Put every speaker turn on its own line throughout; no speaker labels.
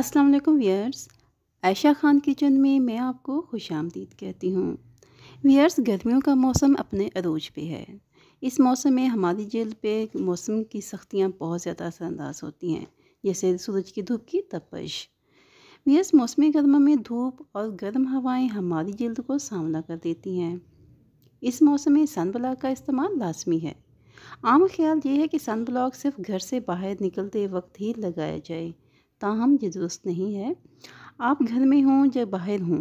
अस्सलाम वालेकुम wears Ayesha Khan kitchen में मैं आपको खुश आमदीद कहती हूँ वियर्स गर्मियों का मौसम अपने अरूज पे है इस मौसम में हमारी जल्द पे मौसम की सख्तियाँ बहुत ज़्यादा असरअंदाज होती हैं जैसे सूरज की धूप की तपश वियर्स मौसम गर्मा में धूप और गर्म हवाएं हमारी जल्द को सामना कर देती हैं इस मौसम में सन ब्लॉक का इस्तेमाल लाजमी है आम ख्याल ये है कि सन ब्लॉक सिर्फ घर से बाहर निकलते वक्त ही लगाया जाए ताहम ये दुरुस्त नहीं है आप घर में हों या बाहर हों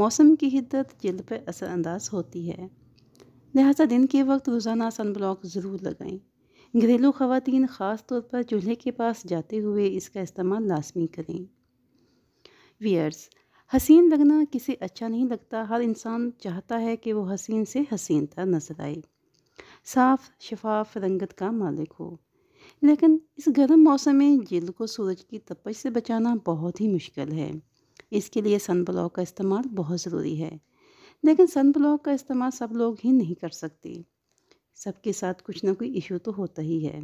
मौसम की हिद्दत जल्द पर असरअंदाज होती है लिहाजा दिन के वक्त रोज़ाना सन ब्लॉक ज़रूर लगाएं घरेलू ख़वान ख़ास तौर पर चूल्हे के पास जाते हुए इसका इस्तेमाल लाजमी करें वियर्स हसीन लगना किसे अच्छा नहीं लगता हर इंसान चाहता है कि वो हसीन से हसीन तर नजर आए साफ शफाफ रंगत का मालिक हो लेकिन इस गर्म मौसम में जल्द को सूरज की तपश से बचाना बहुत ही मुश्किल है इसके लिए सन ब्लॉक का इस्तेमाल बहुत ज़रूरी है लेकिन सन ब्लॉक का इस्तेमाल सब लोग ही नहीं कर सकते सबके साथ कुछ ना कोई इशू तो होता ही है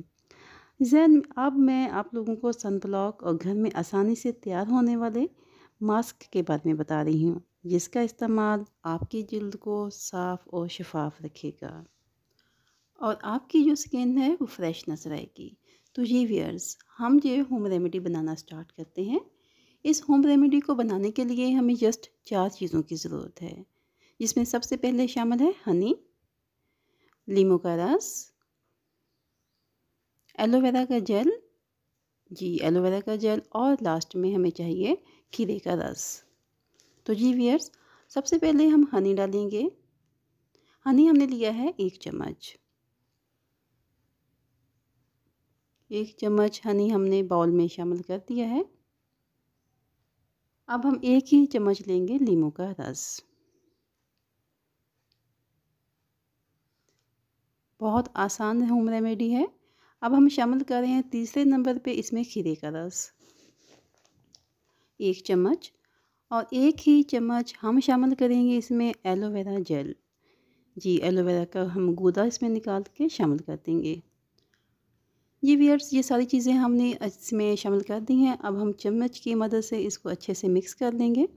जैन अब मैं आप लोगों को सन ब्लॉक और घर में आसानी से तैयार होने वाले मास्क के बारे में बता रही हूँ जिसका इस्तेमाल आपकी जल्द को साफ़ और शफाफ रखेगा और आपकी जो स्किन है वो फ्रेश नजर आएगी तो ये वियर्स हम ये होम रेमेडी बनाना स्टार्ट करते हैं इस होम रेमेडी को बनाने के लिए हमें जस्ट चार चीज़ों की ज़रूरत है जिसमें सबसे पहले शामिल है हनी लीमू का रस एलोवेरा का जेल जी एलोवेरा का जेल और लास्ट में हमें चाहिए खीरे का रस तो जी वियर्स सबसे पहले हम हनी डालेंगे हनी हमने लिया है एक चम्मच एक चम्मच हनी हमने बाउल में शामिल कर दिया है अब हम एक ही चम्मच लेंगे लीमू का रस बहुत आसान होम रेमेडी है अब हम शामिल कर रहे हैं तीसरे नंबर पे इसमें खीरे का रस एक चम्मच और एक ही चम्मच हम शामिल करेंगे इसमें एलोवेरा जेल जी एलोवेरा का हम गूदा इसमें निकाल के शामिल कर देंगे ये वीयर्स ये सारी चीज़ें हमने इसमें शामिल कर दी हैं अब हम चम्मच की मदद से इसको अच्छे से मिक्स कर लेंगे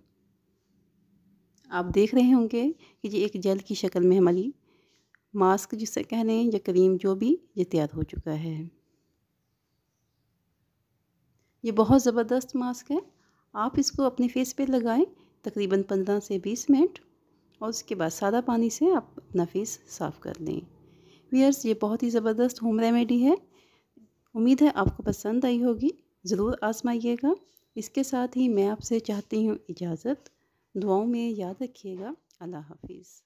आप देख रहे होंगे कि ये एक जल की शक्ल में हमारी मास्क जिसे कह लें या क्रीम जो भी ये तैयार हो चुका है ये बहुत ज़बरदस्त मास्क है आप इसको अपने फेस पे लगाएं तकरीबन पंद्रह से बीस मिनट और उसके बाद सादा पानी से आप अपना फेस साफ़ कर लें वियर्स ये बहुत ही ज़बरदस्त होम रेमेडी है उम्मीद है आपको पसंद आई होगी ज़रूर आजमाइएगा इसके साथ ही मैं आपसे चाहती हूँ इजाज़त दुआओं में याद रखिएगा अल्लाह हाफिज़